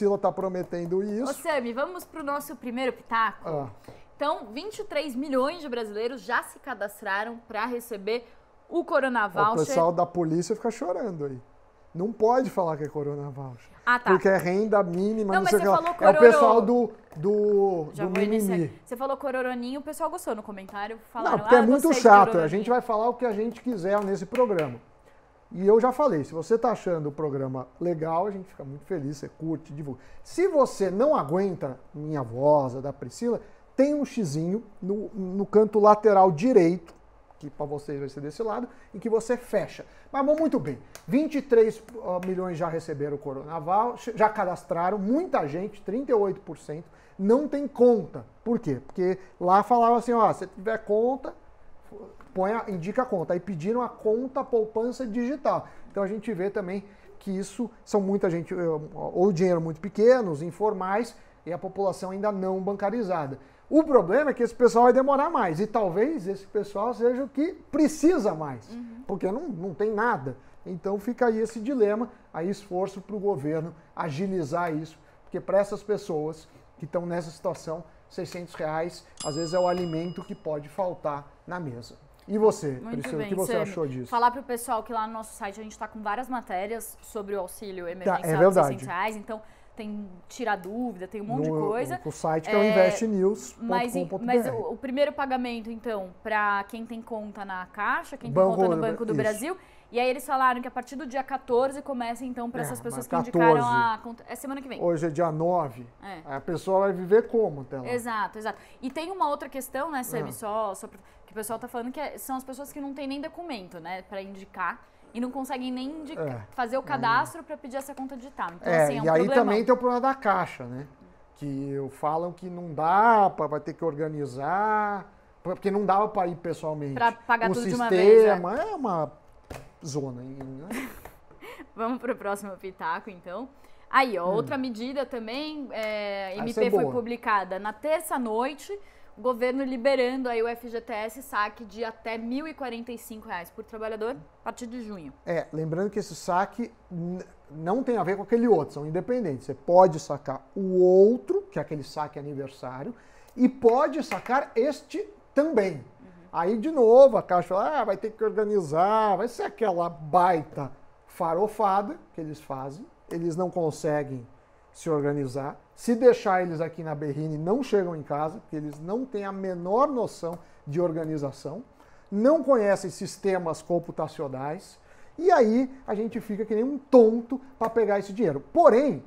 Sila está prometendo isso. Ô, Sammy, vamos para o nosso primeiro pitaco? Ah. Então, 23 milhões de brasileiros já se cadastraram para receber o Coronaval. O pessoal da polícia fica chorando aí. Não pode falar que é Corona Voucher. Ah, tá. Porque é renda mínima, não, não sei você falou lá. É o pessoal do. do, Já do mimimi. Você falou coroninho. o pessoal gostou no comentário. Falaram, não, porque é ah, é muito chato. A gente vai falar o que a gente quiser nesse programa. E eu já falei, se você está achando o programa legal, a gente fica muito feliz, você curte, divulga. Se você não aguenta minha voz, a da Priscila, tem um xizinho no, no canto lateral direito, que para vocês vai ser desse lado, em que você fecha. Mas bom, muito bem, 23 milhões já receberam o Coronaval, já cadastraram, muita gente, 38%, não tem conta. Por quê? Porque lá falava assim, ó, se tiver conta, põe a, indica a conta. Aí pediram a conta poupança digital. Então a gente vê também que isso são muita gente, eh, ou dinheiro muito pequenos, informais, e a população ainda não bancarizada. O problema é que esse pessoal vai demorar mais, e talvez esse pessoal seja o que precisa mais, uhum. porque não, não tem nada. Então fica aí esse dilema, aí esforço para o governo agilizar isso, porque para essas pessoas que estão nessa situação, 600 reais às vezes é o alimento que pode faltar na mesa. E você, Muito Priscila, o que você achou disso? Falar para o pessoal que lá no nosso site a gente está com várias matérias sobre o auxílio emergencial tá, é reais, então tem tirar dúvida, tem um monte no, de coisa. O site que é, é o investnews.com.br. Mas, mas o, o, primeiro pagamento, então, para quem tem conta na Caixa, quem Banco, tem conta no Banco do isso. Brasil... E aí eles falaram que a partir do dia 14 começa então para é, essas pessoas que indicaram a é semana que vem. Hoje é dia 9. É. A pessoa vai viver como, Tela? Exato, exato. E tem uma outra questão, né, Sam, é. só, só que o pessoal tá falando que é, são as pessoas que não têm nem documento, né, para indicar e não conseguem nem é, fazer o cadastro é. para pedir essa conta digital. Então, é, assim, é um e aí também tem o problema da caixa, né? Que eu falam que não dá, pra, vai ter que organizar, porque não dava para ir pessoalmente. Para pagar o tudo sistema, de uma vez. É, é uma zona. Vamos para o próximo pitaco, então. Aí, ó, hum. outra medida também, é, MP é foi publicada na terça-noite governo liberando aí o FGTS saque de até R$ 1.045 por trabalhador a partir de junho. É, lembrando que esse saque não tem a ver com aquele outro, são independentes. Você pode sacar o outro, que é aquele saque aniversário, e pode sacar este também. Uhum. Aí, de novo, a Caixa fala, ah, vai ter que organizar, vai ser aquela baita farofada que eles fazem. Eles não conseguem se organizar. Se deixar eles aqui na Berrine, não chegam em casa, porque eles não têm a menor noção de organização, não conhecem sistemas computacionais, e aí a gente fica que nem um tonto para pegar esse dinheiro. Porém,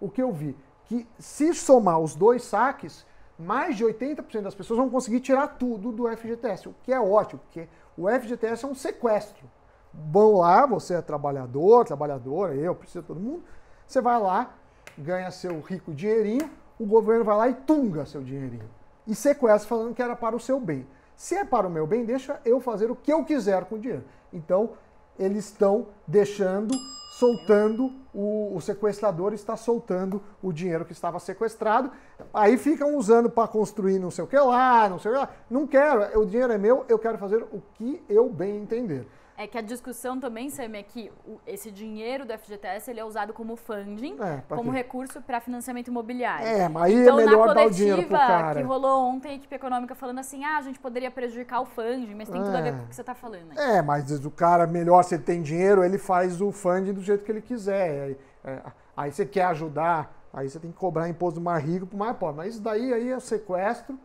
o que eu vi? Que se somar os dois saques, mais de 80% das pessoas vão conseguir tirar tudo do FGTS, o que é ótimo, porque o FGTS é um sequestro. Bom lá, você é trabalhador, trabalhadora, eu, preciso todo mundo. Você vai lá, ganha seu rico dinheirinho, o governo vai lá e tunga seu dinheirinho. E sequestra falando que era para o seu bem. Se é para o meu bem, deixa eu fazer o que eu quiser com o dinheiro. Então, eles estão deixando, soltando o, o sequestrador está soltando o dinheiro que estava sequestrado. Aí ficam usando para construir não sei o que lá, não sei o que lá. Não quero, é, o dinheiro é meu, eu quero fazer o que eu bem entender. É que a discussão também, Sam, é que esse dinheiro do FGTS ele é usado como funding, é, como quê? recurso para financiamento imobiliário. É, mas aí é então, é melhor na dar o dinheiro pro cara. que rolou ontem a equipe econômica falando assim, ah, a gente poderia prejudicar o funding, mas tem é. tudo a ver é. com o que você está falando. Aí. Né? É, mas o cara, melhor se ele tem dinheiro, ele faz o funding do jeito que ele quiser. É, aí você quer ajudar, aí você tem que cobrar imposto do mais rico para o mais pobre. Mas isso daí aí é sequestro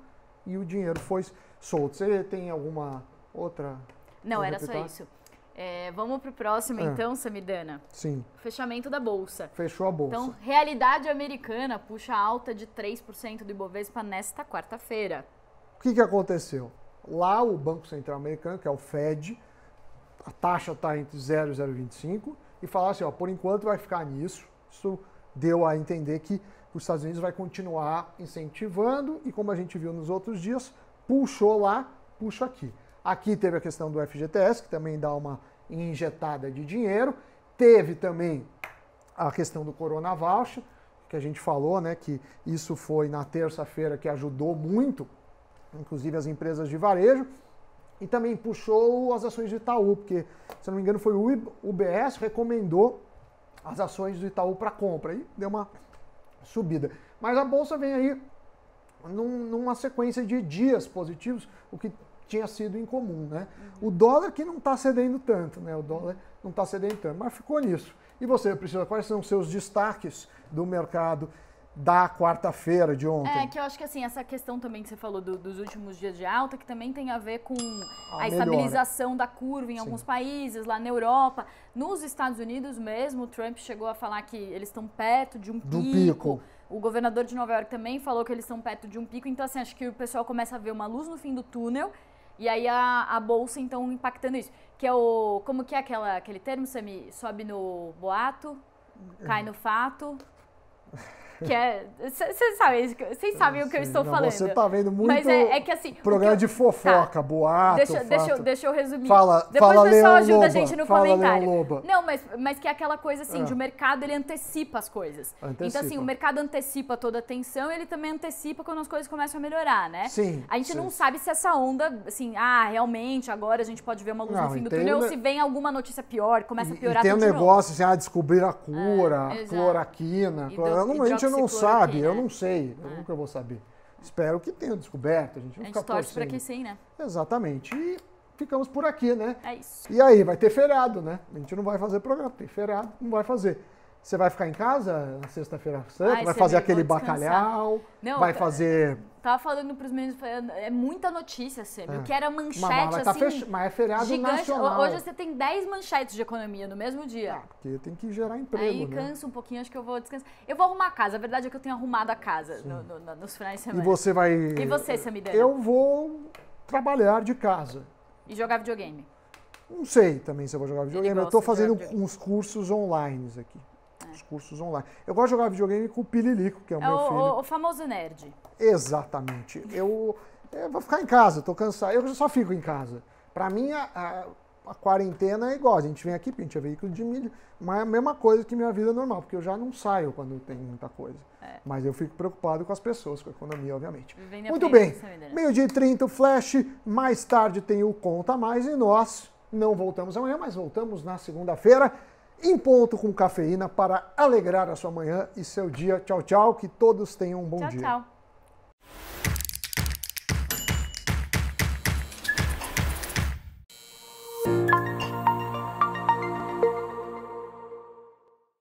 e o dinheiro foi solto. Você tem alguma outra? Não, era só isso. É, vamos para o próximo, é. então, Samidana. Sim. Fechamento da Bolsa. Fechou a Bolsa. Então, realidade americana puxa alta de 3% do Ibovespa nesta quarta-feira. O que, que aconteceu? Lá, o Banco Central Americano, que é o FED, a taxa está entre 0 e 0,25% e falar assim, ó, por enquanto vai ficar nisso. Isso deu a entender que os Estados Unidos vai continuar incentivando e como a gente viu nos outros dias, puxou lá, puxa aqui. Aqui teve a questão do FGTS, que também dá uma injetada de dinheiro. Teve também a questão do Corona Voucher, que a gente falou, né, que isso foi na terça-feira que ajudou muito, inclusive as empresas de varejo e também puxou as ações do Itaú, porque, se não me engano, foi o UBS recomendou as ações do Itaú para compra e deu uma subida. Mas a bolsa vem aí num, numa sequência de dias positivos, o que tinha sido incomum, né? Uhum. O dólar que não está cedendo tanto, né? O dólar não está cedendo tanto, mas ficou nisso. E você, Priscila, quais são os seus destaques do mercado? da quarta-feira de ontem. É, que eu acho que assim, essa questão também que você falou do, dos últimos dias de alta, que também tem a ver com ah, a, a estabilização da curva em Sim. alguns países, lá na Europa. Nos Estados Unidos mesmo, o Trump chegou a falar que eles estão perto de um do pico. pico. O governador de Nova York também falou que eles estão perto de um pico. Então, assim, acho que o pessoal começa a ver uma luz no fim do túnel. E aí a, a bolsa, então, impactando isso. Que é o... Como que é aquela, aquele termo, Sami? Sobe no boato, cai no fato... que é. é vocês sabem, vocês é, sabem o que eu estou não, falando. Você está vendo muito. Mas é, é que assim. Programa eu, de fofoca, tá. boato. Deixa, fato. deixa, eu, deixa eu resumir. Fala, Depois fala, o pessoal Leão ajuda Loba, a gente no fala, comentário. Loba. Não, mas, mas que é aquela coisa assim, é. de o mercado ele antecipa as coisas. Antecipa. Então, assim, o mercado antecipa toda a tensão e ele também antecipa quando as coisas começam a melhorar, né? Sim. A gente sim. não sabe se essa onda, assim, ah, realmente agora a gente pode ver uma luz não, no fim do túnel, ou se vem alguma notícia pior, começa a piorar e, e tem um negócio, novo. assim, ah, descobrir a cura, é, cloraquina. Cloro... Não, a gente não sabe, né? eu é. não sei, eu é. nunca vou saber. Espero que tenha descoberto, a gente a gente torce para que sim, né? Exatamente. E ficamos por aqui, né? É isso. E aí, vai ter feriado, né? A gente não vai fazer programa, tem feriado, não vai fazer. Você vai ficar em casa na sexta-feira santa, vai fazer aquele descansar. bacalhau, não, vai tá- fazer Tava falando pros meninos, é muita notícia, sempre. É. O que era manchete, mas, tá mas assim. Tá fech... Mas é feriado gigante. nacional. Hoje você tem 10 manchetes de economia no mesmo dia. Ah, porque tem que gerar emprego. Aí né? cansa um pouquinho, acho que eu vou descansar. Eu vou arrumar a casa. A verdade é que eu tenho arrumado a casa no, no, no, nos finais de semana. E você vai. E você, Samidana? Eu vou trabalhar de casa. E jogar videogame? Não sei também se eu vou jogar videogame. Eu tô fazendo uns cursos online aqui os cursos online. Eu gosto de jogar videogame com o Pililico, que é o é meu o, filho. O famoso nerd. Exatamente. Eu, eu vou ficar em casa, estou cansado. Eu só fico em casa. Para mim, a, a, a, quarentena é igual. A gente vem aqui, é veículo de mídia, mas é a mesma coisa que minha vida normal, porque eu já não saio quando tem muita coisa. É. Mas eu fico preocupado com as pessoas, com a economia, obviamente. Muito bem. Meio-dia e 30, o Flash. Mais tarde tem o Conta Mais e nós não voltamos amanhã, mas voltamos na segunda-feira em ponto com cafeína para alegrar a sua manhã e seu dia. Tchau, tchau. Que todos tenham um bom tchau, dia. Tchau, tchau.